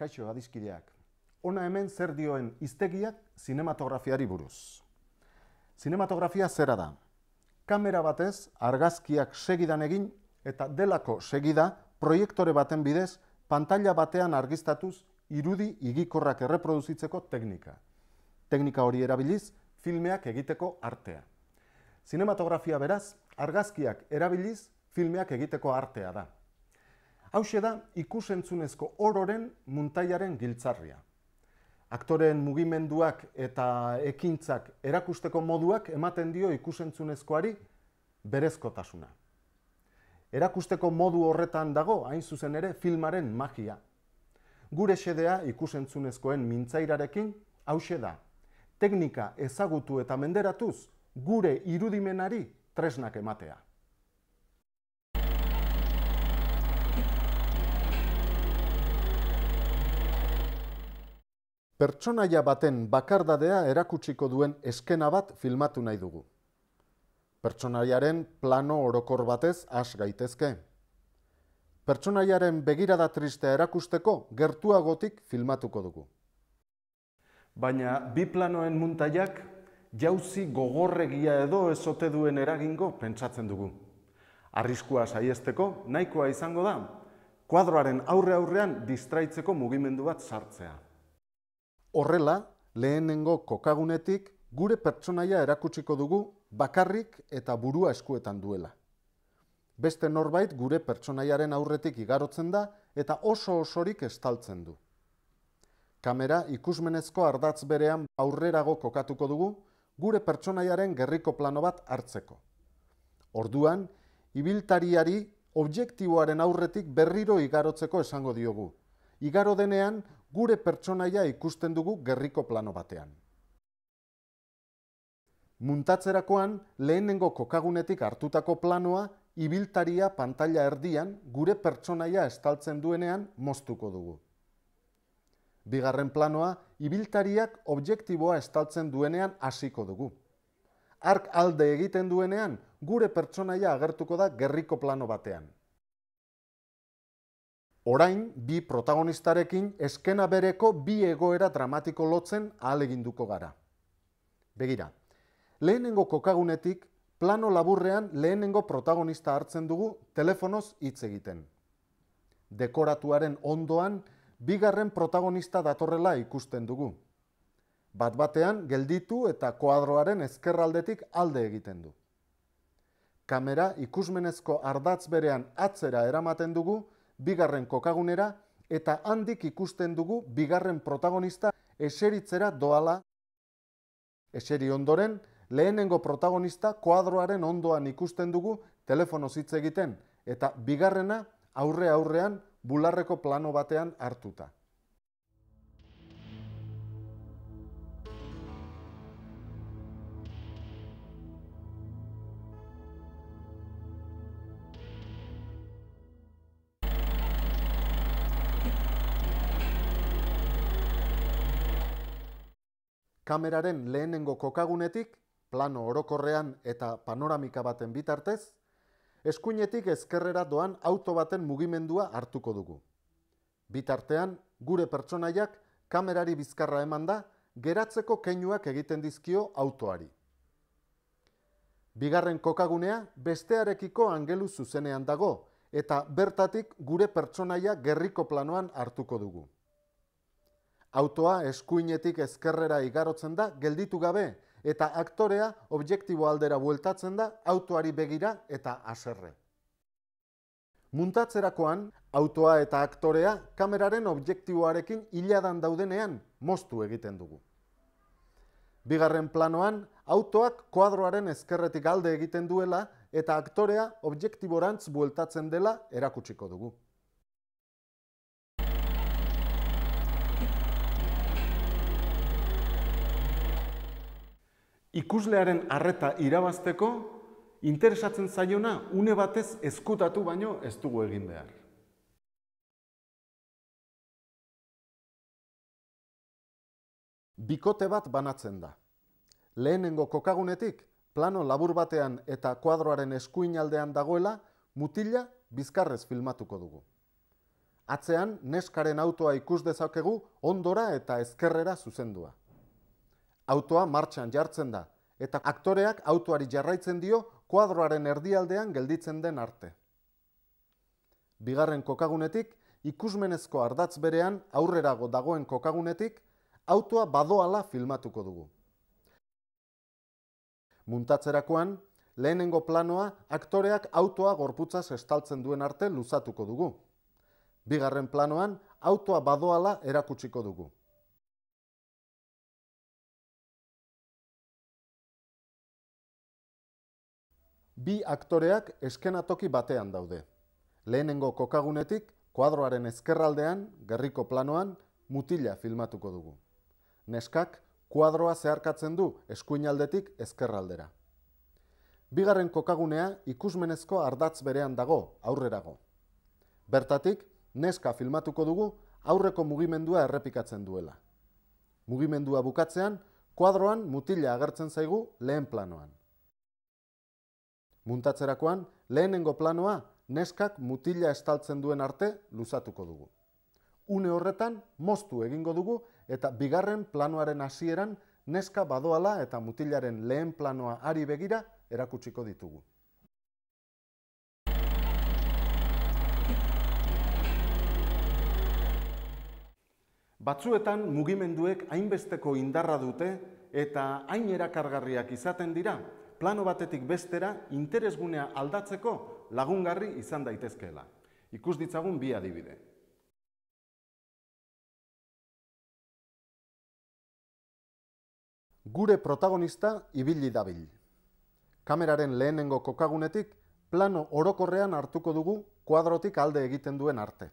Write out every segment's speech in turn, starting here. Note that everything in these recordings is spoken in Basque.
Kaixo badizkideak, ona hemen zer dioen iztegiak sinematografiari buruz. Sinematografia zera da. Kamera batez argazkiak segidan egin eta delako segida proiektore baten bidez pantalla batean argiztatuz irudi igikorrak erreproduzitzeko teknika. Teknika hori erabiliz filmeak egiteko artea. Sinematografia beraz argazkiak erabiliz filmeak egiteko artea da. Hau da ikusentzunezko ororen muntaiaren giltzarria. Aktoren mugimenduak eta ekintzak erakusteko moduak ematen dio ikusentzunezkoari berezkotasuna. Erakusteko modu horretan dago, hain zuzen ere, filmaren magia. Gure xedea ikusentzunezkoen mintzairarekin, hau da. Teknika ezagutu eta menderatuz, gure irudimenari tresnak ematea. Pertsonaia baten bakardadea erakutsiko duen eskena bat filmatu nahi dugu. Pertsonaiaren plano orokor batez has gaitezke. Pertsonaiaren begirada tristea erakusteko gertuagotik filmatuko dugu. Baina bi planoen muntaiak jauzi gogorregia edo ezote duen eragingo pentsatzen dugu. Arriskua saiesteko nahikoa izango da, kuadroaren aurre aurrean distraitzeko mugimendu bat sartzea horrela lehenengo kokagunetik gure pertsonaia erakutsiko dugu bakarrik eta burua eskuetan duela. Beste norbait gure pertsonaiaren aurretik igarotzen da eta oso osorik estaltzen du. Kamera ikusmenezko ardatz berean aurrerago kokatuko dugu gure pertsonaiaren gerriko plano bat hartzeko. Orduan, ibiltariari objektiboaren aurretik berriro igarotzeko esango diogu. Igaro denean, Gure pertsonaia ikusten dugu gerriko plano batean. Muntatzerakoan lehenengo kokagunetik hartutako planoa ibiltaria pantalla erdian gure pertsonaia estaltzen duenean moztuko dugu. Bigarren planoa ibiltariak objektiboa estaltzen duenean hasiko dugu. Ark alde egiten duenean gure pertsonaia agertuko da gerriko plano batean. Orain, bi protagonistarekin eskena bereko bi egoera dramatiko lotzen aleginduko gara. Begira, lehenengo kokagunetik, plano laburrean lehenengo protagonista hartzen dugu telefonoz hitz egiten. Dekoratuaren ondoan, bigarren protagonista datorrela ikusten dugu. Bat batean, gelditu eta koadroaren ezkerraldetik alde egiten du. Kamera ikusmenezko ardatz berean atzera eramaten dugu, bigarren kokagunera eta handik ikusten dugu bigarren protagonista eseritzera doala. Eseri ondoren, lehenengo protagonista koadroaren ondoan ikusten dugu telefono hitz egiten eta bigarrena aurre aurrean bularreko plano batean hartuta. kameraren lehenengo kokagunetik, plano orokorrean eta panoramika baten bitartez, eskuinetik ezkerrera doan auto baten mugimendua hartuko dugu. Bitartean, gure pertsonaiak kamerari bizkarra eman da, geratzeko keinuak egiten dizkio autoari. Bigarren kokagunea, bestearekiko angelu zuzenean dago, eta bertatik gure pertsonaia gerriko planoan hartuko dugu. Autoa eskuinetik ezkerrera igarotzen da, gelditu gabe, eta aktorea objektibo aldera bueltatzen da, autoari begira eta aserre. Muntatzerakoan, autoa eta aktorea kameraren objektiboarekin hiladan daudenean moztu egiten dugu. Bigarren planoan, autoak kuadroaren ezkerretik alde egiten duela eta aktorea objektiborantz bueltatzen dela erakutsiko dugu. Ikuslearen arreta irabazteko, interesatzen zaiona une batez ezkutatu baino ez dugu egin behar. Bikote bat banatzen da. Lehenengo kokagunetik, plano labur batean eta kuadroaren eskuinaldean dagoela, mutila bizkarrez filmatuko dugu. Atzean, neskaren autoa ikus dezakegu ondora eta ezkerrera zuzendua autoa martxan jartzen da, eta aktoreak autoari jarraitzen dio kuadroaren erdialdean gelditzen den arte. Bigarren kokagunetik, ikusmenezko ardatz berean aurrerago dagoen kokagunetik, autoa badoala filmatuko dugu. Muntatzerakoan, lehenengo planoa aktoreak autoa gorputzaz estaltzen duen arte luzatuko dugu. Bigarren planoan, autoa badoala erakutsiko dugu. bi aktoreak eskena toki batean daude. Lehenengo kokagunetik, kuadroaren ezkerraldean, gerriko planoan, mutila filmatuko dugu. Neskak, kuadroa zeharkatzen du eskuinaldetik ezkerraldera. Bigarren kokagunea ikusmenezko ardatz berean dago, aurrerago. Bertatik, neska filmatuko dugu aurreko mugimendua errepikatzen duela. Mugimendua bukatzean, kuadroan mutila agertzen zaigu lehen planoan. Muntatzerakoan, lehenengo planoa, neskak mutila estaltzen duen arte luzatuko dugu. Une horretan, moztu egingo dugu eta bigarren planoaren hasieran neska badoala eta mutilaren lehen planoa ari begira erakutsiko ditugu. Batzuetan mugimenduek hainbesteko indarra dute eta hain erakargarriak izaten dira plano batetik bestera interesgunea aldatzeko lagungarri izan daitezkeela. Ikus ditzagun bi adibide. Gure protagonista ibili dabil. Kameraren lehenengo kokagunetik plano orokorrean hartuko dugu kuadrotik alde egiten duen arte.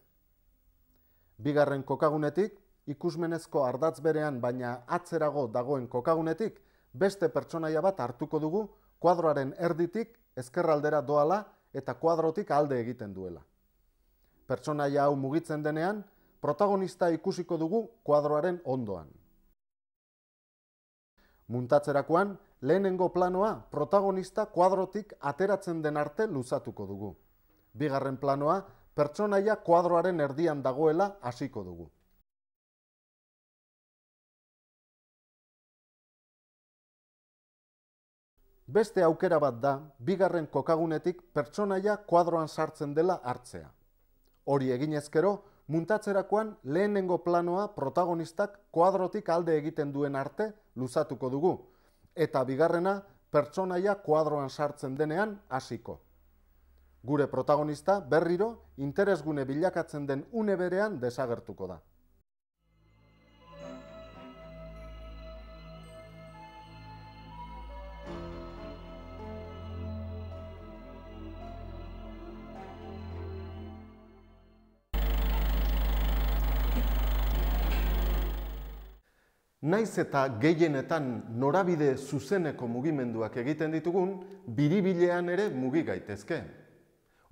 Bigarren kokagunetik ikusmenezko ardatz berean baina atzerago dagoen kokagunetik beste pertsonaia bat hartuko dugu kuadroaren erditik ezkerraldera doala eta kuadrotik alde egiten duela. Pertsonaia hau mugitzen denean, protagonista ikusiko dugu kuadroaren ondoan. Muntatzerakoan, lehenengo planoa protagonista kuadrotik ateratzen den arte luzatuko dugu. Bigarren planoa, pertsonaia kuadroaren erdian dagoela hasiko dugu. Beste aukera bat da bigarren kokagunetik pertsonaia kuadroan sartzen dela hartzea. Hori eginez gero, muntatzerakoan lehenengo planoa protagonistak kuadrotik alde egiten duen arte luzatuko dugu eta bigarrena pertsonaia kuadroan sartzen denean hasiko. Gure protagonista berriro interesgune bilakatzen den une berean desagertuko da. Naiz eta gehienetan norabide zuzeneko mugimenduak egiten ditugun, biribilean ere mugi gaitezke.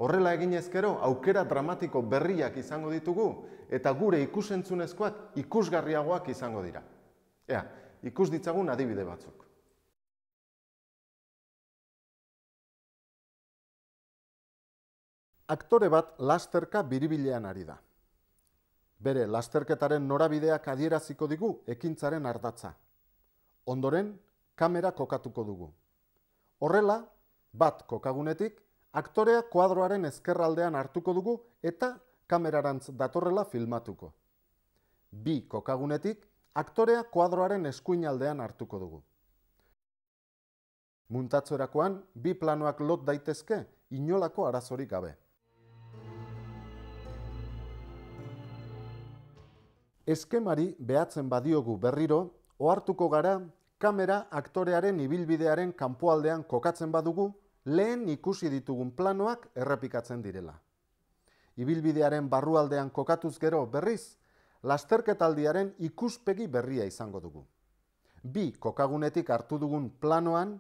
Horrela egin ezkero, aukera dramatiko berriak izango ditugu, eta gure ikusentzunezkoak ikusgarriagoak izango dira. Ea, ikus ditzagun adibide batzuk. Aktore bat lasterka biribilean ari da bere lasterketaren norabideak adieraziko digu ekintzaren ardatza. Ondoren, kamera kokatuko dugu. Horrela, bat kokagunetik, aktorea kuadroaren ezkerraldean hartuko dugu eta kamerarantz datorrela filmatuko. Bi kokagunetik, aktorea kuadroaren eskuinaldean hartuko dugu. Muntatzorakoan, bi planoak lot daitezke, inolako arazorik gabe. eskemari behatzen badiogu berriro, ohartuko gara kamera aktorearen ibilbidearen kanpoaldean kokatzen badugu, lehen ikusi ditugun planoak errepikatzen direla. Ibilbidearen barrualdean kokatuz gero berriz, lasterketaldiaren ikuspegi berria izango dugu. Bi kokagunetik hartu dugun planoan,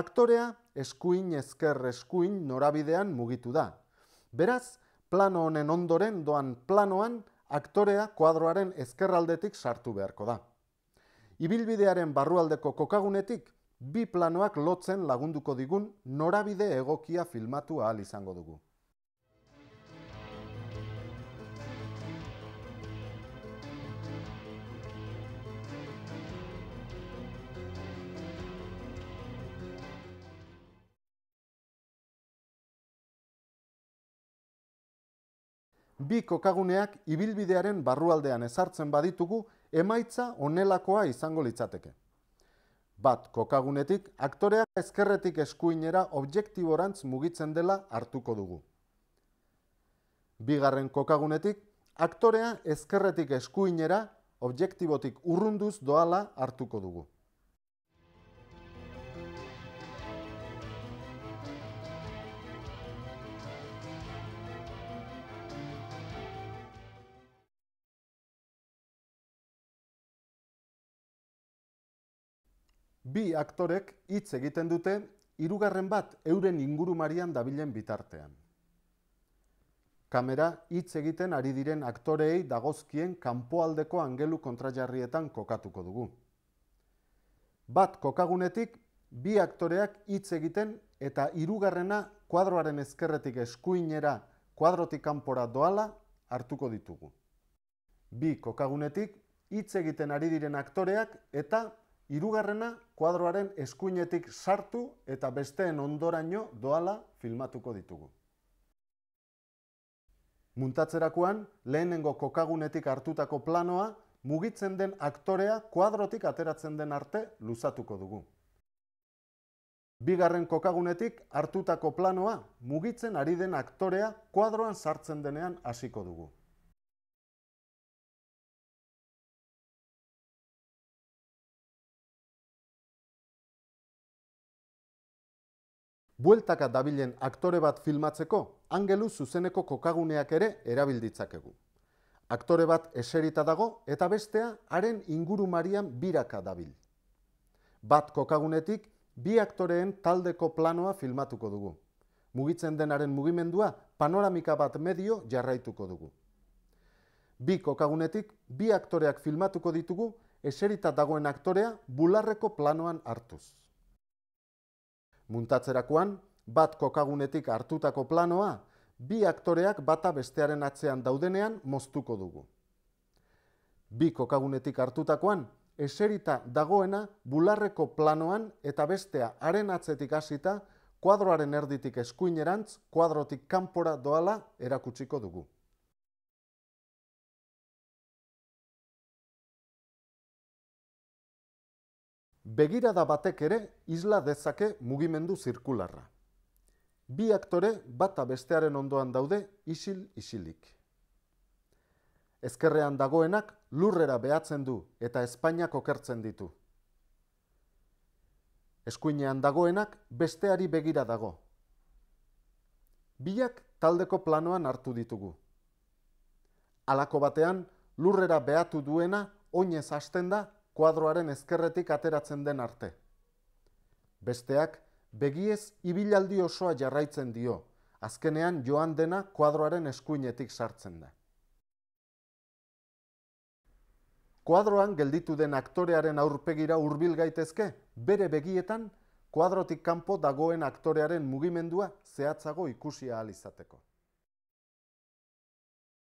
aktorea eskuin ezker eskuin norabidean mugitu da. Beraz, plano honen ondoren doan planoan, aktorea kuadroaren ezkerraldetik sartu beharko da. Ibilbidearen barrualdeko kokagunetik, bi planoak lotzen lagunduko digun norabide egokia filmatu ahal izango dugu. bi kokaguneak ibilbidearen barrualdean ezartzen baditugu emaitza onelakoa izango litzateke. Bat kokagunetik, aktoreak ezkerretik eskuinera objektiborantz mugitzen dela hartuko dugu. Bigarren kokagunetik, aktorea ezkerretik eskuinera objektibotik urrunduz doala hartuko dugu. bi aktorek hitz egiten dute hirugarren bat euren ingurumarian dabilen bitartean. Kamera hitz egiten ari diren aktoreei dagozkien kanpoaldeko angelu kontrajarrietan kokatuko dugu. Bat kokagunetik bi aktoreak hitz egiten eta hirugarrena kuadroaren ezkerretik eskuinera kuadrotik kanpora doala hartuko ditugu. Bi kokagunetik hitz egiten ari diren aktoreak eta Hirugarrena kuadroaren eskuinetik sartu eta besteen ondoraino doala filmatuko ditugu. Muntatzerakoan lehenengo kokagunetik hartutako planoa mugitzen den aktorea kuadrotik ateratzen den arte luzatuko dugu. Bigarren kokagunetik hartutako planoa mugitzen ari den aktorea kuadroan sartzen denean hasiko dugu. bueltaka dabilen aktore bat filmatzeko, angelu zuzeneko kokaguneak ere erabilditzakegu. Aktore bat eserita dago eta bestea haren inguru marian biraka dabil. Bat kokagunetik, bi aktoreen taldeko planoa filmatuko dugu. Mugitzen denaren mugimendua panoramika bat medio jarraituko dugu. Bi kokagunetik, bi aktoreak filmatuko ditugu, eserita dagoen aktorea bularreko planoan hartuz. Muntatzerakoan, bat kokagunetik hartutako planoa, bi aktoreak bata bestearen atzean daudenean moztuko dugu. Bi kokagunetik hartutakoan, eserita dagoena bularreko planoan eta bestea haren atzetik hasita, kuadroaren erditik eskuinerantz, kuadrotik kanpora doala erakutsiko dugu. begirada batek ere isla dezake mugimendu zirkularra. Bi aktore bata bestearen ondoan daude isil isilik. Ezkerrean dagoenak lurrera behatzen du eta Espainiak okertzen ditu. Eskuinean dagoenak besteari begira dago. Biak taldeko planoan hartu ditugu. Halako batean lurrera behatu duena oinez hasten da kuadroaren ezkerretik ateratzen den arte. Besteak, begiez ibilaldi osoa jarraitzen dio, azkenean joan dena kuadroaren eskuinetik sartzen da. Kuadroan gelditu den aktorearen aurpegira hurbil gaitezke, bere begietan, kuadrotik kanpo dagoen aktorearen mugimendua zehatzago ikusia ahal izateko.